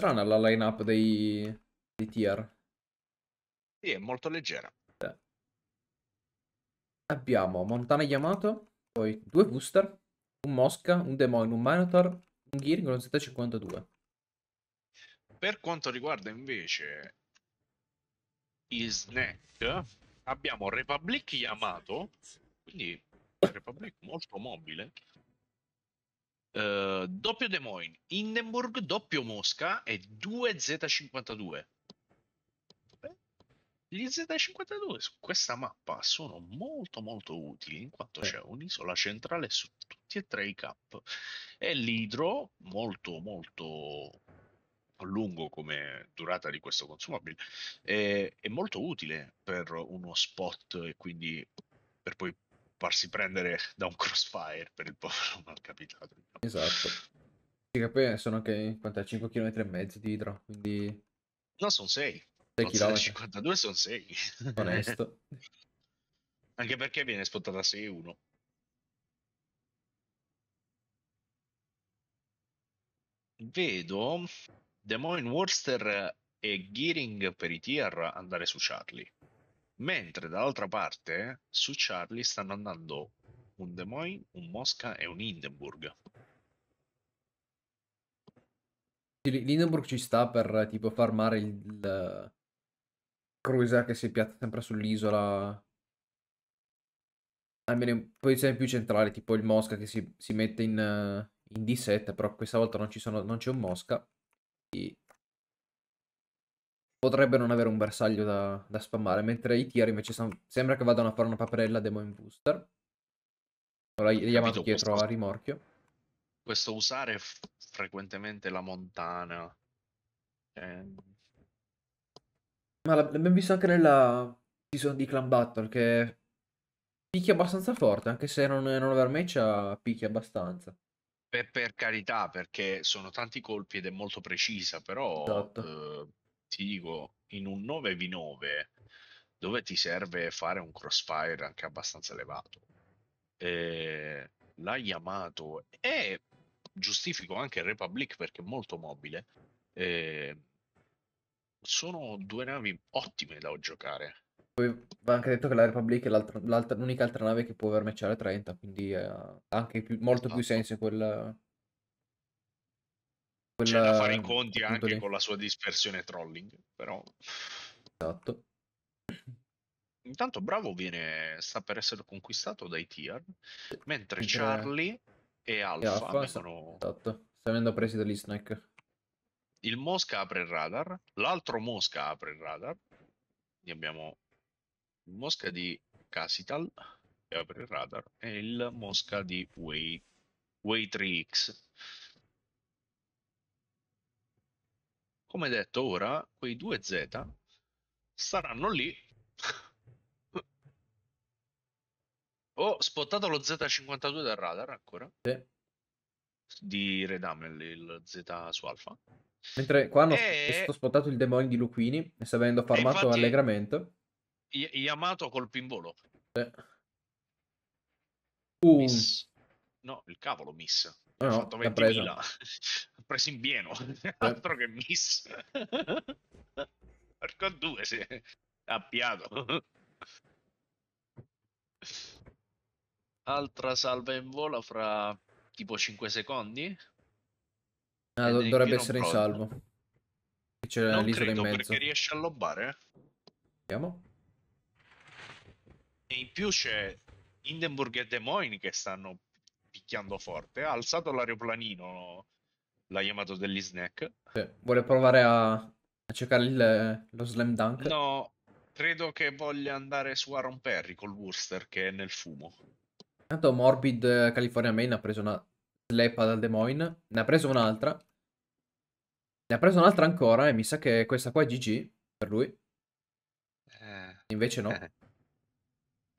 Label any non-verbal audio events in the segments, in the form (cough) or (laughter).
strana la lineup dei, dei tier. Sì, è molto leggera. Eh. Abbiamo Montana Yamato, poi due booster, un Mosca, un Demon, un Minotaur, un Gearing e uno Z52. Per quanto riguarda invece i snack, abbiamo Republic Yamato, quindi Republic molto mobile, eh, doppio Des Moines, Hindenburg, doppio Mosca e 2 Z52. gli Z52 su questa mappa sono molto molto utili in quanto eh. c'è un'isola centrale su tutti e tre i cap e l'idro molto molto lungo come durata di questo consumabile è, eh, è molto utile per uno spot e quindi per poi farsi prendere da un crossfire per il povero (laughs) malcapitato. Esatto. Sì, che poi sono anche 45 km e mezzo di idro, quindi... No, sono 6. 6 km. 52 sono 6. Onesto. anche perché viene spottata 6-1. Vedo Demoin Worcester e Gearing per i tier andare su Charlie. Mentre dall'altra parte su Charlie stanno andando un Des Moines, un Mosca e un Hindenburg. L'Hindenburg ci sta per tipo farmare il, il eh, cruiser che si piazza sempre sull'isola almeno in posizione più centrale, tipo il Mosca che si, si mette in, eh, in, D7, però questa volta non, ci sono, non c'è un Mosca. E potrebbe non avere un bersaglio da, da spammare, mentre i tier invece sembra che vadano a fare una paperella demo in booster. Ora gli chiamato dietro questo, a rimorchio. Questo usare frequentemente la montana. Eh. Ma l'abbiamo visto anche nella season di Clan Battle che picchia abbastanza forte, anche se non, non aver match picchia abbastanza. Per, per, carità, perché sono tanti colpi ed è molto precisa, però esatto. eh ti dico, in un 9v9 dove ti serve fare un crossfire anche abbastanza elevato, eh, la Yamato e giustifico anche Republic perché è molto mobile, eh, sono due navi ottime da giocare. Poi va anche detto che la Republic è l'altra, l'altra, l'unica altra nave che può vermecciare 30, quindi eh, ha anche più, molto esatto. più senso quella quella... C'è da fare i conti anche lì. con la sua dispersione trolling, però... Esatto. Intanto Bravo viene, sta per essere conquistato dai tier, mentre Charlie e, e Alpha, e Alpha sono... Esatto, sta venendo presi dagli snack. Il Mosca apre il radar, l'altro Mosca apre il radar, quindi abbiamo il Mosca di Casital che apre il radar e il Mosca di Way 3X come detto ora, quei due Z saranno lì. Ho spottato lo Z52 dal radar ancora. Sì. Di Redamel, il Z su Alpha. Mentre qua hanno e... sto spottato il demon di Luquini, e avendo farmato infatti, allegramente. Y- Yamato colpo in volo. Sì. Un... Miss. No, il cavolo miss. Eh no, ho fatto 20.000 ha preso in pieno (laughs) eh. altro che miss (laughs) porco due si è appiato (laughs) altra salva in volo fra tipo 5 secondi ah, dovrebbe essere in salvo c'è non l'isola credo in mezzo perché riesce a lobbare vediamo eh. e in più c'è Hindenburg e Des Moines che stanno picchiando forte, ha alzato l'aeroplanino, l'ha chiamato degli snack. vuole provare a, a cercare il, lo slam dunk? No, credo che voglia andare su Aaron Perry col Wooster che è nel fumo. Intanto Morbid eh, California Main ha preso una sleppa dal Des Moines, ne ha preso un'altra, ne ha preso un'altra ancora e mi sa che questa qua è GG per lui. Eh. Invece no. Eh. (laughs)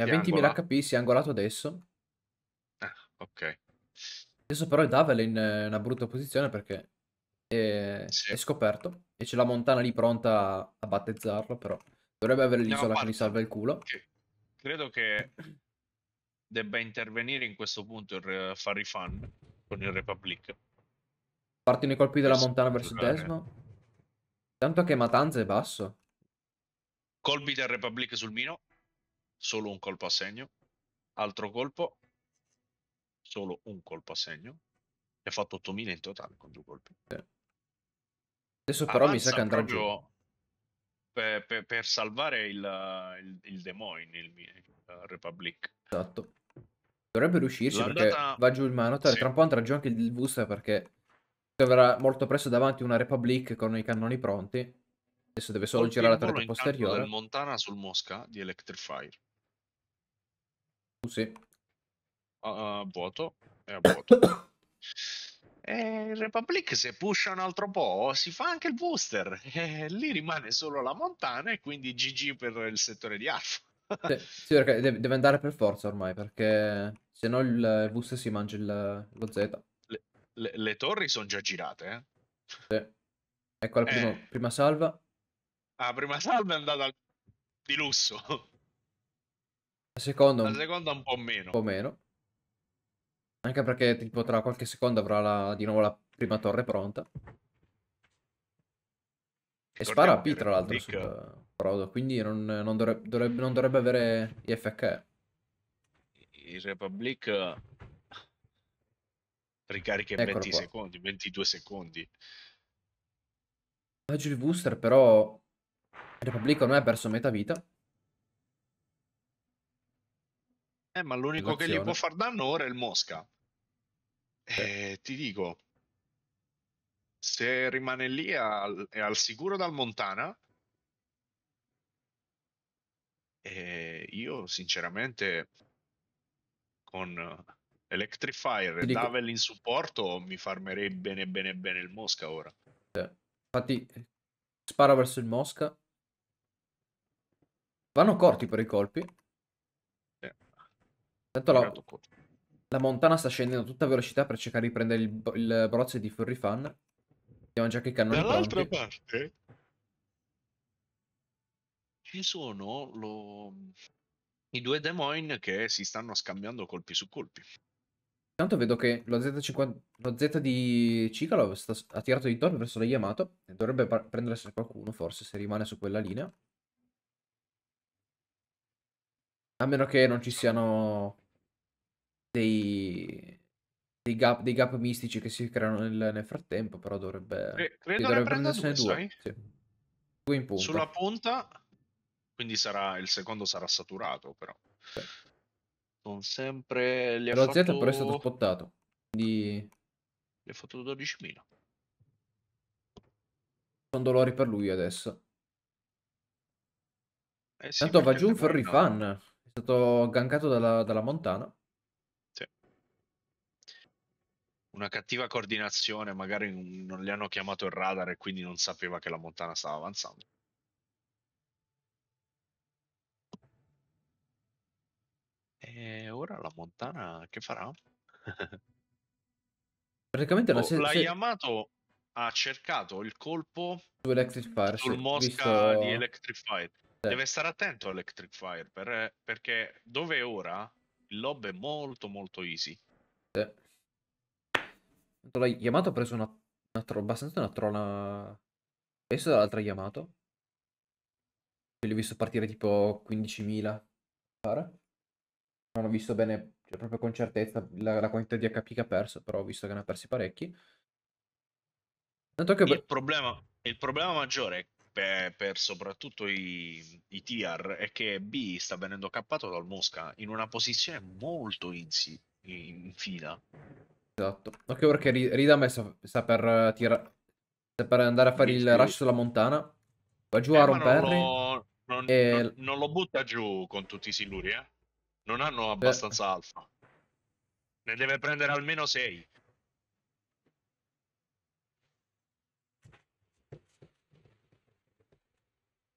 E a 20.000 HP si è angolato adesso. Ok. Adesso però il Davel è in eh, una brutta posizione perché è, sì. è scoperto e c'è la montana lì pronta a battezzarlo, però dovrebbe avere l'isola che gli salva il culo. Che... Credo che debba intervenire in questo punto il Farifan con il Republic. Partono i colpi della questo montana verso il desno. Tanto che Matanza è basso. Colpi del Republic sul Mino. Solo un colpo a segno. Altro colpo solo un colpo a segno e ha fatto 8000 in totale con due colpi. Eh. Adesso però Avanza mi sa che andrà giù. Per, per, per, salvare il, il, il Demoin, il, il Republic. Esatto. Dovrebbe riuscirci L'andata... perché va giù il Manotaur sì. tra un po' andrà giù anche il Vusta perché avrà molto presto davanti una Republic con i cannoni pronti. Adesso deve solo Col girare la torretta posteriore. Il Montana sul Mosca di Electrifire. Uh, sì a ah, ah, vuoto, è a vuoto. (coughs) E eh, il Republic se pusha un altro po' si fa anche il booster (laughs) e eh, lì rimane solo la montana e quindi GG per il settore di Alpha (laughs) sì, sì, perché deve andare per forza ormai perché se no il booster si mangia il, lo Z. Le, le, le torri sono già girate. Eh? Sì. Ecco la prima, eh. prima salva. la ah, prima salva è andata di lusso. La seconda, la seconda un po' meno. Un po' meno. Anche perché tipo tra qualche secondo avrà la, di nuovo la prima torre pronta. E spara a P tra l'altro sul Frodo, quindi non, non, dovrebbe, dovrebbe, non, dovrebbe, avere IFK. Il Republic ricarica in 20 qua. secondi, 22 secondi. Oggi il booster però... Il Republic non ha perso metà vita. Eh, ma l'unico che gli può far danno ora è il Mosca. Eh. ti dico, se rimane lì è al, è al sicuro dal Montana. E eh, io sinceramente con Electrifier e Davel in supporto mi farmerei bene bene bene il Mosca ora. Eh. Infatti spara verso il Mosca. Vanno corti per i colpi. Tanto la, la, montana sta scendendo a tutta velocità per cercare di prendere il, il brozzo di Furry Fan. Abbiamo già che i cannoni Dall'altra parte ci sono lo... i due Demoin che si stanno scambiando colpi su colpi. Intanto vedo che lo Z, lo Z di Cicalo sta, ha tirato di torno verso la Yamato e dovrebbe prendersi qualcuno forse se rimane su quella linea. A meno che non ci siano dei, dei, gap, dei gap mistici che si creano nel, nel frattempo, però dovrebbe, credo dovrebbe prendersene due. due. Sì. due in punta. Sulla punta, quindi sarà, il secondo sarà saturato, però. Sì. Non sempre... Li Lo fatto... Z però è stato spottato, quindi... Gli ha fatto 12.000. Sono dolori per lui adesso. Eh sì, Tanto va giù un Ferry no. Fan. È stato gankato dalla, dalla Montana. una cattiva coordinazione, magari non le hanno chiamato il radar e quindi non sapeva che la montana stava avanzando. E ora la montana che farà? (laughs) Praticamente oh, se, l'ha se... Yamato ha cercato il colpo su sul Mosca visto... di Electric Fire. Sì. Deve stare attento a Electric Fire per... perché dove è ora il lob è molto molto easy. Sì. La Yamato ha preso una, una tro, abbastanza una trona. Penso dall'altra Yamato. Che li visto partire tipo 15.000. Pare. Non ho visto bene, cioè proprio con certezza, la, la quantità di HP che ha perso, però ho visto che ne ha persi parecchi. Tanto che... il, problema, il problema maggiore per, per, soprattutto i, i tier è che B sta venendo cappato dal Mosca in una posizione molto in, in fila. Esatto. Anche perché Rida me sta, sta, per eh, tira... sta per andare a fare il rush sulla montana. Va giù eh, a romperli. Non, non, e... non, non, lo butta giù con tutti i siluri, eh? Non hanno abbastanza Beh. alfa. Ne deve prendere almeno 6.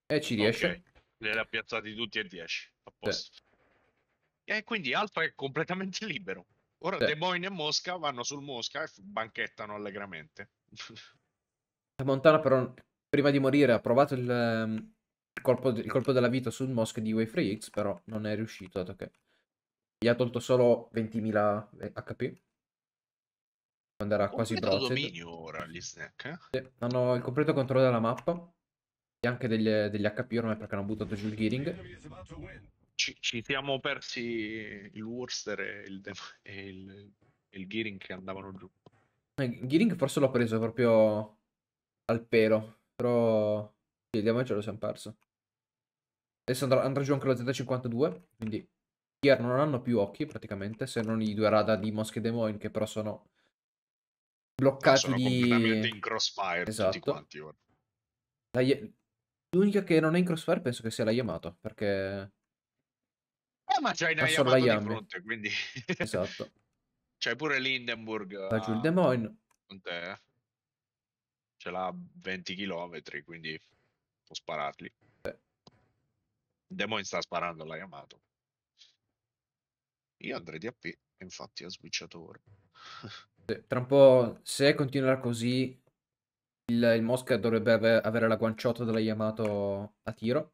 E ci riesce. Okay. Le ha piazzati tutti e 10. A posto. Beh. E quindi Alfa è completamente (laughs) libero. Ora Beh. De Moine e Mosca vanno sul Mosca e banchettano allegramente. Montana però prima di morire ha provato il, um, colpo, il colpo, della vita sul Mosca di Wayfree X, però non è riuscito, dato che gli ha tolto solo 20.000 eh, HP. Quando era quasi veloce. dominio ora gli snack, eh? sì, hanno il completo controllo della mappa e anche degli, degli HP ormai perché hanno buttato giù il Gearing ci, ci, siamo persi il Worcester e il, e il, il Gearing che andavano giù. Eh, Gearing forse l'ho preso proprio al pelo, però vediamo ce lo siamo perso. Adesso andrà, andrà giù anche lo Z52, quindi Gear non hanno più occhi praticamente, se non i due radar di Mosche e Demoin che però sono bloccati sono di... completamente in crossfire esatto. quanti, L'unica che non è in crossfire penso che sia la Yamato, perché ma c'hai Nayamato di fronte, quindi... (laughs) esatto. C'hai pure Lindenburg. Da a... Eh, Des Moines. Con te. Eh. Ce l'ha 20 km, quindi può spararli. Eh. Des Moines sta sparando la Yamato. Io andrei di AP, infatti ha switchato ora. (laughs) Tra un po', se continuerà così, il, il Mosca dovrebbe avere la guanciotta della Yamato a tiro.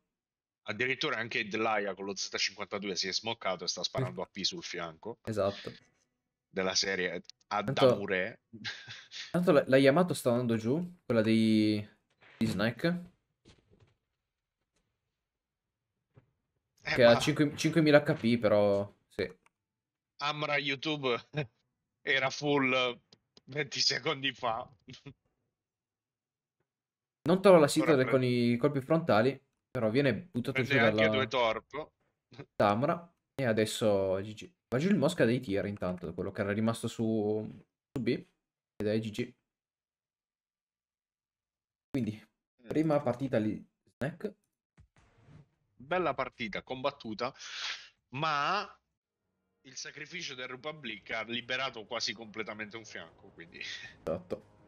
Addirittura anche Delaia con lo Z52 si è smoccato e sta sparando a P sul fianco. Esatto. Della serie ad tanto, Tanto la, la, Yamato sta andando giù, quella dei, di Snack. Eh, che ma... ha 5, 5000 HP però... Sì. Amra YouTube (laughs) era full 20 secondi fa. Non trovo la sito con i colpi frontali. Però viene buttato Prende giù dalla... due torpo. Tamra. E adesso GG. Va giù il Mosca dei tir intanto, quello che era rimasto su, su B. Ed è GG. Quindi, mm. prima partita lì, Snack. Bella partita, combattuta, ma il sacrificio del Republic ha liberato quasi completamente un fianco, quindi... Esatto.